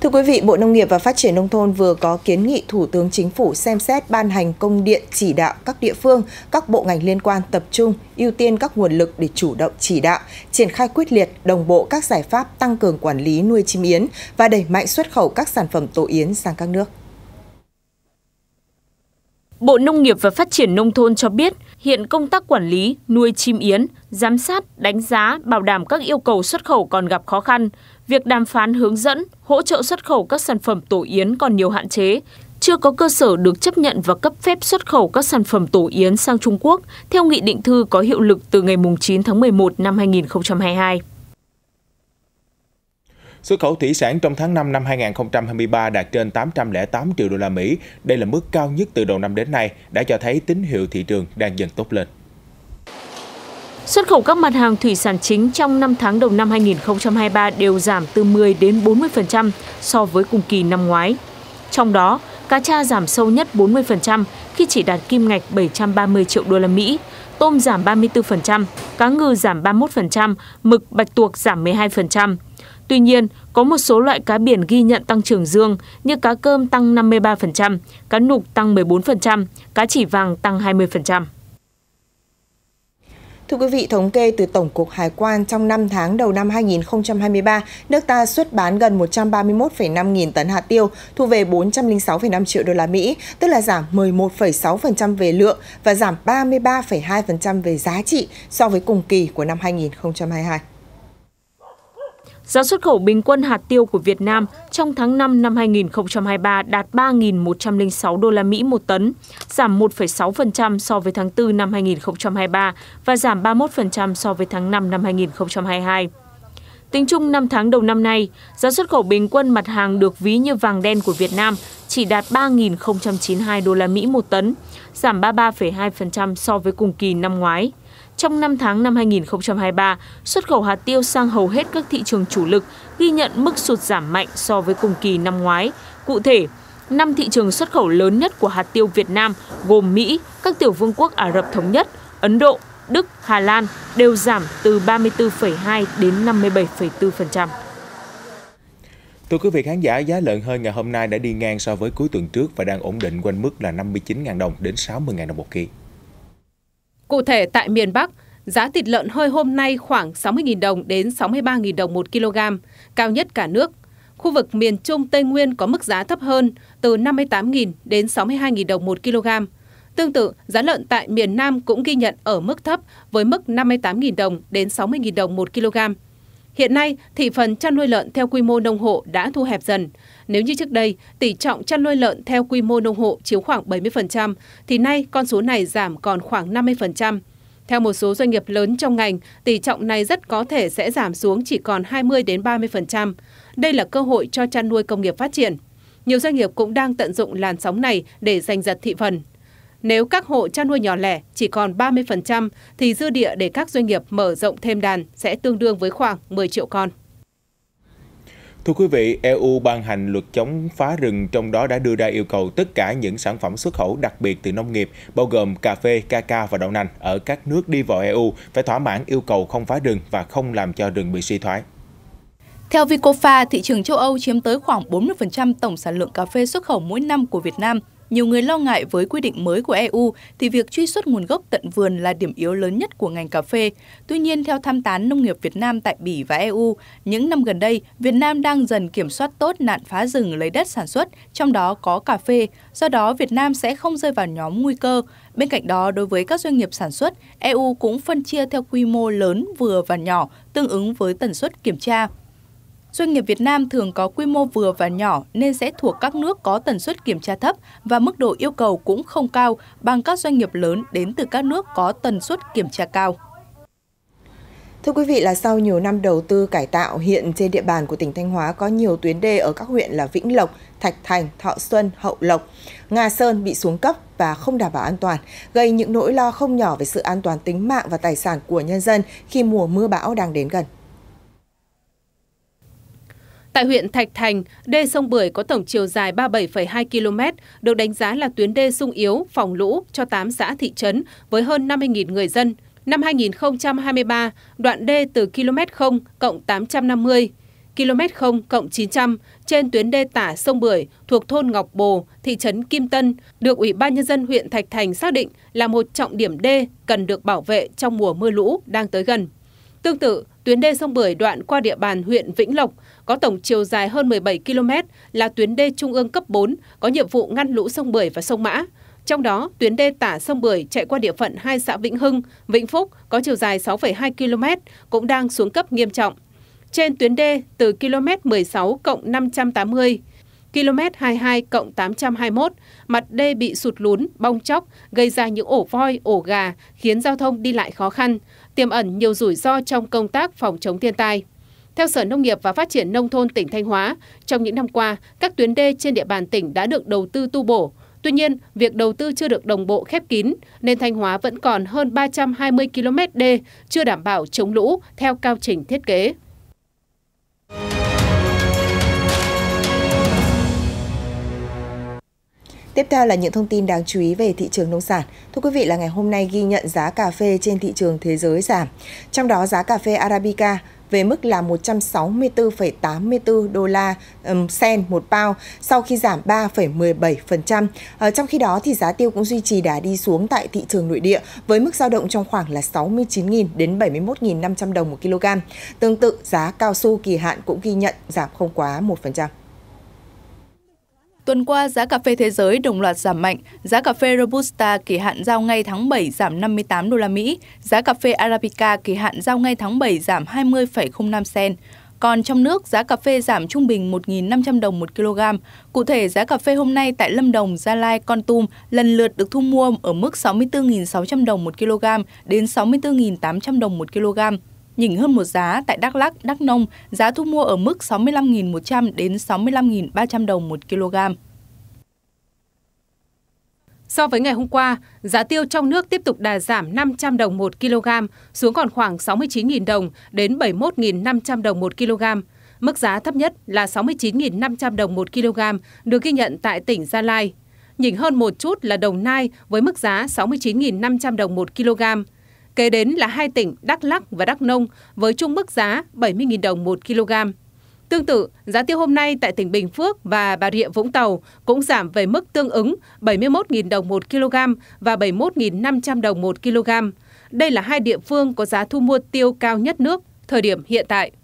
Thưa quý vị, Bộ Nông nghiệp và Phát triển Nông thôn vừa có kiến nghị Thủ tướng Chính phủ xem xét ban hành công điện chỉ đạo các địa phương, các bộ ngành liên quan tập trung, ưu tiên các nguồn lực để chủ động chỉ đạo, triển khai quyết liệt, đồng bộ các giải pháp tăng cường quản lý nuôi chim yến và đẩy mạnh xuất khẩu các sản phẩm tổ yến sang các nước. Bộ Nông nghiệp và Phát triển Nông thôn cho biết, hiện công tác quản lý, nuôi chim yến, giám sát, đánh giá, bảo đảm các yêu cầu xuất khẩu còn gặp khó khăn việc đàm phán hướng dẫn, hỗ trợ xuất khẩu các sản phẩm tổ yến còn nhiều hạn chế, chưa có cơ sở được chấp nhận và cấp phép xuất khẩu các sản phẩm tổ yến sang Trung Quốc theo nghị định thư có hiệu lực từ ngày 9 tháng 11 năm 2022. Xuất khẩu thủy sản trong tháng 5 năm 2023 đạt trên 808 triệu đô la Mỹ. Đây là mức cao nhất từ đầu năm đến nay, đã cho thấy tín hiệu thị trường đang dần tốt lên. Xuất khẩu các mặt hàng thủy sản chính trong 5 tháng đầu năm 2023 đều giảm từ 10 đến 40% so với cùng kỳ năm ngoái. Trong đó, cá tra giảm sâu nhất 40% khi chỉ đạt kim ngạch 730 triệu đô la Mỹ, tôm giảm 34%, cá ngừ giảm 31%, mực bạch tuộc giảm 12%. Tuy nhiên, có một số loại cá biển ghi nhận tăng trưởng dương như cá cơm tăng 53%, cá nục tăng 14%, cá chỉ vàng tăng 20%. Thưa quý vị, thống kê từ Tổng cục Hải quan trong 5 tháng đầu năm 2023, nước ta xuất bán gần 131,5 nghìn tấn hạt tiêu, thu về 406,5 triệu đô la Mỹ, tức là giảm 11,6% về lượng và giảm 33,2% về giá trị so với cùng kỳ của năm 2022. Giá xuất khẩu bình quân hạt tiêu của Việt Nam trong tháng 5 năm 2023 đạt 3.106 đô la Mỹ một tấn, giảm 1,6% so với tháng 4 năm 2023 và giảm 31% so với tháng 5 năm 2022. Tính chung 5 tháng đầu năm nay, giá xuất khẩu bình quân mặt hàng được ví như vàng đen của Việt Nam chỉ đạt 3.092 đô la Mỹ một tấn, giảm 33,2% so với cùng kỳ năm ngoái. Trong 5 tháng năm 2023, xuất khẩu hạt tiêu sang hầu hết các thị trường chủ lực ghi nhận mức sụt giảm mạnh so với cùng kỳ năm ngoái. Cụ thể, 5 thị trường xuất khẩu lớn nhất của hạt tiêu Việt Nam gồm Mỹ, các tiểu vương quốc Ả Rập Thống Nhất, Ấn Độ, Đức, Hà Lan đều giảm từ 34,2 đến 57,4%. Thưa quý vị khán giả, giá lợn hơi ngày hôm nay đã đi ngang so với cuối tuần trước và đang ổn định quanh mức là 59.000 đồng đến 60.000 đồng một kg. Cụ thể tại miền Bắc, giá thịt lợn hơi hôm nay khoảng 60.000 đồng đến 63.000 đồng một kg, cao nhất cả nước. Khu vực miền Trung Tây Nguyên có mức giá thấp hơn, từ 58.000 đến 62.000 đồng một kg. Tương tự, giá lợn tại miền Nam cũng ghi nhận ở mức thấp với mức 58.000 đồng đến 60.000 đồng một kg. Hiện nay, thị phần chăn nuôi lợn theo quy mô nông hộ đã thu hẹp dần. Nếu như trước đây, tỷ trọng chăn nuôi lợn theo quy mô nông hộ chiếm khoảng 70%, thì nay con số này giảm còn khoảng 50%. Theo một số doanh nghiệp lớn trong ngành, tỷ trọng này rất có thể sẽ giảm xuống chỉ còn 20 đến 30%. Đây là cơ hội cho chăn nuôi công nghiệp phát triển. Nhiều doanh nghiệp cũng đang tận dụng làn sóng này để giành giật thị phần. Nếu các hộ chăn nuôi nhỏ lẻ chỉ còn 30% thì dư địa để các doanh nghiệp mở rộng thêm đàn sẽ tương đương với khoảng 10 triệu con. Thưa quý vị, EU ban hành luật chống phá rừng trong đó đã đưa ra yêu cầu tất cả những sản phẩm xuất khẩu đặc biệt từ nông nghiệp bao gồm cà phê, ca ca và đậu nành ở các nước đi vào EU phải thỏa mãn yêu cầu không phá rừng và không làm cho rừng bị suy thoái. Theo Vicofa, thị trường châu Âu chiếm tới khoảng 40% tổng sản lượng cà phê xuất khẩu mỗi năm của Việt Nam – nhiều người lo ngại với quy định mới của EU thì việc truy xuất nguồn gốc tận vườn là điểm yếu lớn nhất của ngành cà phê. Tuy nhiên, theo tham tán nông nghiệp Việt Nam tại Bỉ và EU, những năm gần đây, Việt Nam đang dần kiểm soát tốt nạn phá rừng lấy đất sản xuất, trong đó có cà phê. Do đó, Việt Nam sẽ không rơi vào nhóm nguy cơ. Bên cạnh đó, đối với các doanh nghiệp sản xuất, EU cũng phân chia theo quy mô lớn, vừa và nhỏ, tương ứng với tần suất kiểm tra doanh nghiệp Việt Nam thường có quy mô vừa và nhỏ nên sẽ thuộc các nước có tần suất kiểm tra thấp và mức độ yêu cầu cũng không cao bằng các doanh nghiệp lớn đến từ các nước có tần suất kiểm tra cao. Thưa quý vị là sau nhiều năm đầu tư cải tạo, hiện trên địa bàn của tỉnh Thanh Hóa có nhiều tuyến đê ở các huyện là Vĩnh Lộc, Thạch Thành, Thọ Xuân, Hậu Lộc, Nga Sơn bị xuống cấp và không đảm bảo an toàn, gây những nỗi lo không nhỏ về sự an toàn tính mạng và tài sản của nhân dân khi mùa mưa bão đang đến gần. Tại huyện Thạch Thành, đê sông Bưởi có tổng chiều dài 37,2 km, được đánh giá là tuyến đê sung yếu, phòng lũ cho 8 xã thị trấn với hơn 50.000 người dân. Năm 2023, đoạn đê từ km 0 cộng 850, km 0 cộng 900 trên tuyến đê tả sông Bưởi thuộc thôn Ngọc Bồ, thị trấn Kim Tân, được Ủy ban Nhân dân huyện Thạch Thành xác định là một trọng điểm đê cần được bảo vệ trong mùa mưa lũ đang tới gần. Tương tự, Tuyến đê sông Bưởi đoạn qua địa bàn huyện Vĩnh Lộc có tổng chiều dài hơn 17 km là tuyến đê trung ương cấp 4 có nhiệm vụ ngăn lũ sông Bưởi và sông Mã. Trong đó, tuyến đê tả sông Bưởi chạy qua địa phận hai xã Vĩnh Hưng, Vĩnh Phúc có chiều dài 6,2 km cũng đang xuống cấp nghiêm trọng. Trên tuyến đê từ km 16 cộng 580 km 22 cộng 821, mặt đê bị sụt lún, bong chóc, gây ra những ổ voi, ổ gà, khiến giao thông đi lại khó khăn, tiềm ẩn nhiều rủi ro trong công tác phòng chống thiên tai. Theo Sở Nông nghiệp và Phát triển Nông thôn tỉnh Thanh Hóa, trong những năm qua, các tuyến đê trên địa bàn tỉnh đã được đầu tư tu bổ. Tuy nhiên, việc đầu tư chưa được đồng bộ khép kín, nên Thanh Hóa vẫn còn hơn 320 km đê chưa đảm bảo chống lũ theo cao trình thiết kế. Tiếp theo là những thông tin đáng chú ý về thị trường nông sản. Thưa quý vị là ngày hôm nay ghi nhận giá cà phê trên thị trường thế giới giảm. Trong đó giá cà phê Arabica về mức là 164,84 đô la um, sen một bao sau khi giảm 3,17%. Ở ờ, trong khi đó thì giá tiêu cũng duy trì đà đi xuống tại thị trường nội địa với mức dao động trong khoảng là 69.000 đến 71.500 đồng một kg. Tương tự giá cao su kỳ hạn cũng ghi nhận giảm không quá 1%. Tuần qua, giá cà phê thế giới đồng loạt giảm mạnh. Giá cà phê Robusta kỳ hạn giao ngay tháng 7 giảm 58 đô la Mỹ, giá cà phê Arabica kỳ hạn giao ngay tháng 7 giảm 20,05 sen. Còn trong nước, giá cà phê giảm trung bình 1.500 đồng 1 kg. Cụ thể, giá cà phê hôm nay tại Lâm Đồng, Gia Lai, Con Tum lần lượt được thu mua ở mức 64.600 đồng 1 kg đến 64.800 đồng 1 kg nhỉnh hơn một giá tại Đắk Lắk, Đắk Nông, giá thu mua ở mức 65.100 đến 65.300 đồng một kg. So với ngày hôm qua, giá tiêu trong nước tiếp tục đà giảm 500 đồng 1 kg, xuống còn khoảng 69.000 đồng đến 71.500 đồng 1 kg. Mức giá thấp nhất là 69.500 đồng 1 kg được ghi nhận tại tỉnh Gia Lai. Nhỉnh hơn một chút là Đồng Nai với mức giá 69.500 đồng 1 kg. Kế đến là hai tỉnh Đắk Lắc và Đắk Nông với chung mức giá 70.000 đồng 1 kg. Tương tự, giá tiêu hôm nay tại tỉnh Bình Phước và Bà Rịa Vũng Tàu cũng giảm về mức tương ứng 71.000 đồng 1 kg và 71.500 đồng 1 kg. Đây là hai địa phương có giá thu mua tiêu cao nhất nước thời điểm hiện tại.